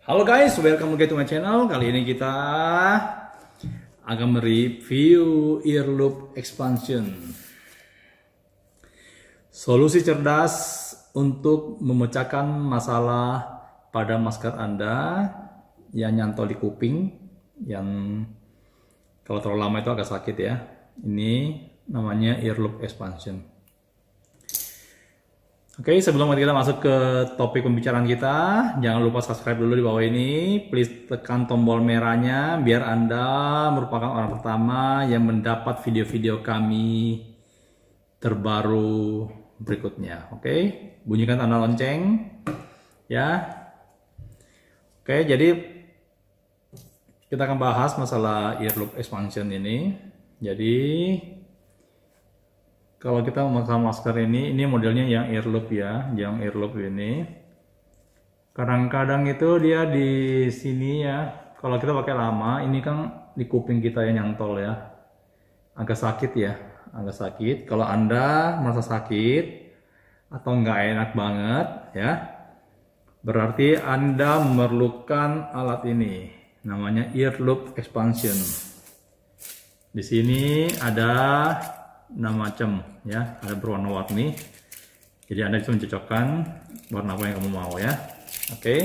Halo guys, welcome back to my channel. Kali ini kita akan mereview earloop expansion. Solusi cerdas untuk memecahkan masalah pada masker Anda yang nyantol di kuping yang kalau terlalu lama itu agak sakit ya. Ini namanya earloop expansion. Oke, okay, sebelum kita masuk ke topik pembicaraan kita, jangan lupa subscribe dulu di bawah ini. Please tekan tombol merahnya biar Anda merupakan orang pertama yang mendapat video-video kami terbaru berikutnya. Oke, okay? bunyikan tanda lonceng ya. Oke, okay, jadi kita akan bahas masalah earloop expansion ini. Jadi, kalau kita memakai masker ini, ini modelnya yang loop ya, yang loop ini. Kadang-kadang itu dia di sini ya, kalau kita pakai lama, ini kan di kuping kita yang nyantol ya. Agak sakit ya, agak sakit. Kalau Anda merasa sakit atau nggak enak banget ya, berarti Anda memerlukan alat ini. Namanya loop expansion. Di sini ada 6 macam ya ada berwarna-warni jadi anda bisa mencocokkan warna apa yang kamu mau ya oke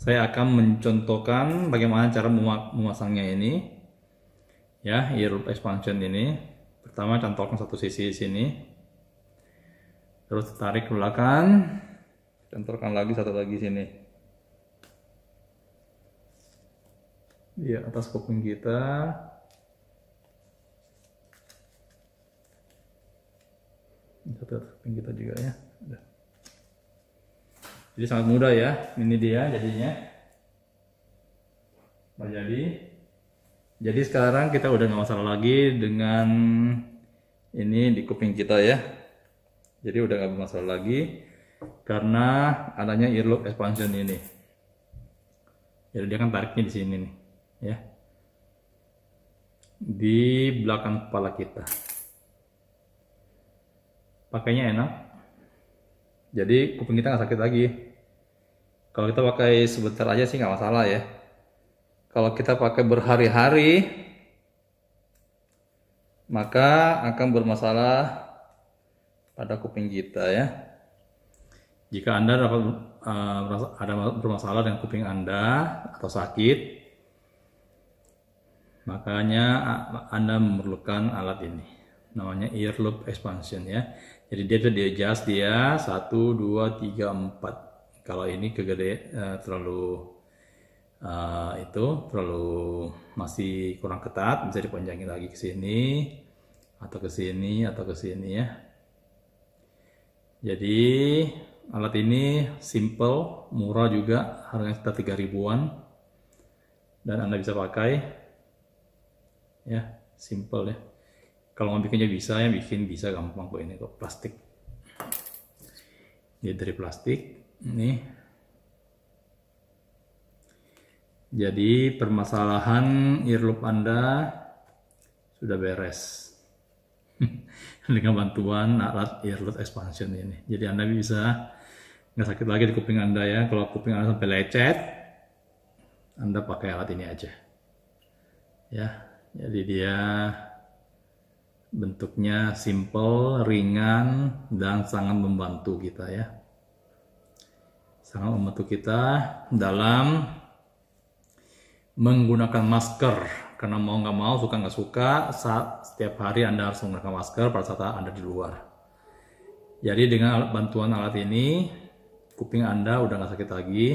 saya akan mencontohkan bagaimana cara memasangnya ini ya ear expansion ini pertama contohkan satu sisi di sini terus tarik ke belakang contohkan lagi satu lagi sini di atas kuping kita satu samping kita juga ya udah jadi sangat mudah ya ini dia jadinya menjadi, jadi sekarang kita udah nggak masalah lagi dengan ini di kuping kita ya jadi udah nggak masalah lagi karena adanya earloop expansion ini jadi dia kan tariknya di sini nih ya di belakang kepala kita pakainya enak jadi kuping kita nggak sakit lagi kalau kita pakai sebentar aja sih nggak masalah ya kalau kita pakai berhari-hari maka akan bermasalah pada kuping kita ya jika anda dapat uh, ada bermasalah dengan kuping anda atau sakit makanya anda memerlukan alat ini namanya ear loop expansion ya. Jadi dia tuh di adjust dia 1 2 3 4. Kalau ini kegede uh, terlalu uh, itu terlalu masih kurang ketat bisa dipanjangin lagi ke sini atau ke sini atau ke sini ya. Jadi alat ini simple, murah juga, harganya sekitar 3 ribuan dan Anda bisa pakai ya, simple ya kalau mau bikinnya bisa ya bikin bisa gampang kok ini kok plastik ini dari plastik ini jadi permasalahan earloop anda sudah beres dengan bantuan alat earloop expansion ini jadi anda bisa nggak sakit lagi di kuping anda ya kalau kuping anda sampai lecet anda pakai alat ini aja ya jadi dia bentuknya simple, ringan, dan sangat membantu kita ya. Sangat membantu kita dalam menggunakan masker. Karena mau nggak mau, suka nggak suka, saat setiap hari Anda harus menggunakan masker pada saat Anda di luar. Jadi dengan bantuan alat ini, kuping Anda udah nggak sakit lagi,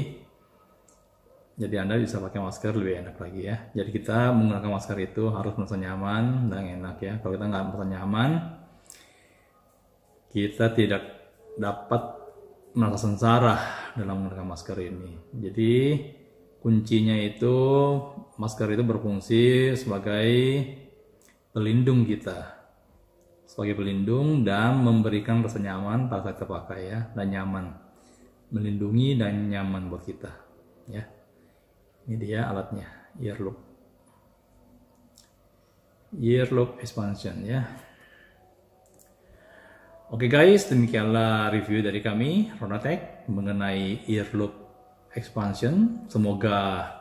jadi Anda bisa pakai masker lebih enak lagi ya. Jadi kita menggunakan masker itu harus merasa nyaman dan enak ya. Kalau kita nggak merasa nyaman, kita tidak dapat merasa sengsara dalam menggunakan masker ini. Jadi kuncinya itu masker itu berfungsi sebagai pelindung kita sebagai pelindung dan memberikan rasa nyaman pada saat kita pakai ya dan nyaman melindungi dan nyaman buat kita ya ini dia alatnya, ear loop. Ear loop expansion ya. Oke okay guys, demikianlah review dari kami, Ronatech, mengenai ear loop expansion. Semoga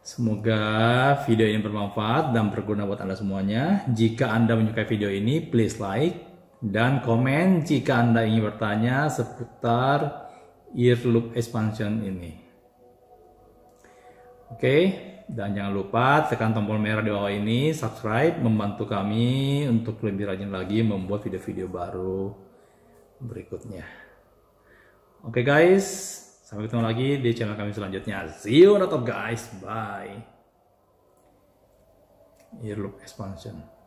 Semoga video ini bermanfaat dan berguna buat Anda semuanya. Jika Anda menyukai video ini, please like dan komen jika Anda ingin bertanya seputar ear loop expansion ini. Oke, okay? dan jangan lupa tekan tombol merah di bawah ini, subscribe, membantu kami untuk lebih rajin lagi membuat video-video baru berikutnya. Oke okay guys, sampai ketemu lagi di channel kami selanjutnya. See you on top guys, bye. Earloop expansion.